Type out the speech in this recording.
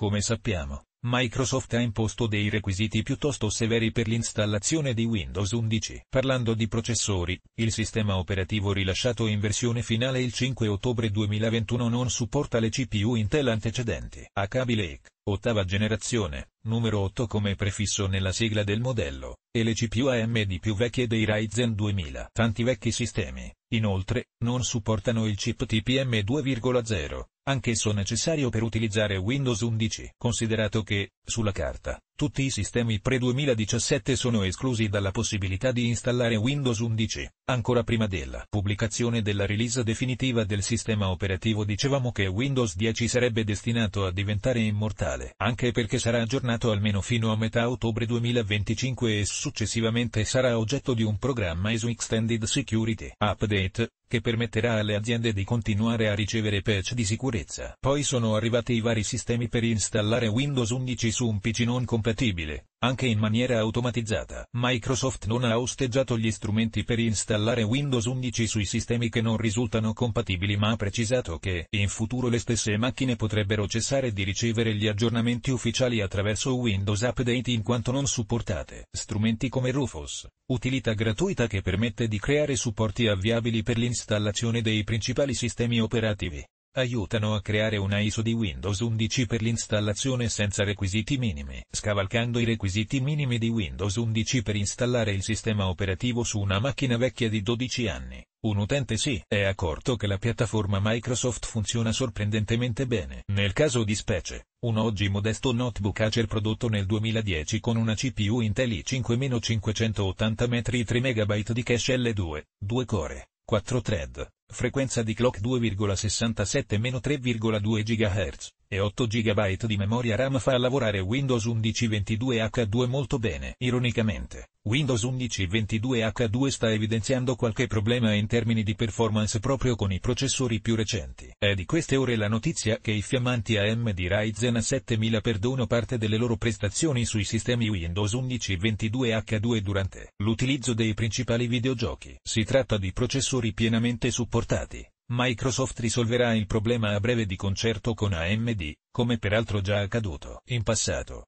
Come sappiamo, Microsoft ha imposto dei requisiti piuttosto severi per l'installazione di Windows 11. Parlando di processori, il sistema operativo rilasciato in versione finale il 5 ottobre 2021 non supporta le CPU Intel antecedenti. A Kaby Lake, ottava generazione, numero 8 come prefisso nella sigla del modello, e le CPU AMD più vecchie dei Ryzen 2000. Tanti vecchi sistemi, Inoltre, non supportano il chip TPM 2.0, anch'esso necessario per utilizzare Windows 11, considerato che, sulla carta, tutti i sistemi pre-2017 sono esclusi dalla possibilità di installare Windows 11. Ancora prima della pubblicazione della release definitiva del sistema operativo dicevamo che Windows 10 sarebbe destinato a diventare immortale, anche perché sarà aggiornato almeno fino a metà ottobre 2025 e successivamente sarà oggetto di un programma ISO Extended Security Update, che permetterà alle aziende di continuare a ricevere patch di sicurezza. Poi sono arrivati i vari sistemi per installare Windows 11 su un PC non compatibile, anche in maniera automatizzata. Microsoft non ha osteggiato gli strumenti per installare Windows 11 sui sistemi che non risultano compatibili ma ha precisato che in futuro le stesse macchine potrebbero cessare di ricevere gli aggiornamenti ufficiali attraverso Windows Update in quanto non supportate. Strumenti come Rufus, utilità gratuita che permette di creare supporti avviabili per l'installazione dei principali sistemi operativi aiutano a creare una ISO di Windows 11 per l'installazione senza requisiti minimi, scavalcando i requisiti minimi di Windows 11 per installare il sistema operativo su una macchina vecchia di 12 anni. Un utente si è accorto che la piattaforma Microsoft funziona sorprendentemente bene. Nel caso di specie, un oggi modesto notebook Acer prodotto nel 2010 con una CPU Intel i5-580 m 3 MB di cache L2, 2 core, 4 thread, frequenza di clock 2,67-3,2 GHz e 8 GB di memoria RAM fa lavorare Windows 11 22H2 molto bene. Ironicamente, Windows 11 22H2 sta evidenziando qualche problema in termini di performance proprio con i processori più recenti. È di queste ore la notizia che i fiammanti AMD Ryzen 7000 perdono parte delle loro prestazioni sui sistemi Windows 11 22H2 durante l'utilizzo dei principali videogiochi. Si tratta di processori pienamente supportati Microsoft risolverà il problema a breve di concerto con AMD, come peraltro già accaduto in passato.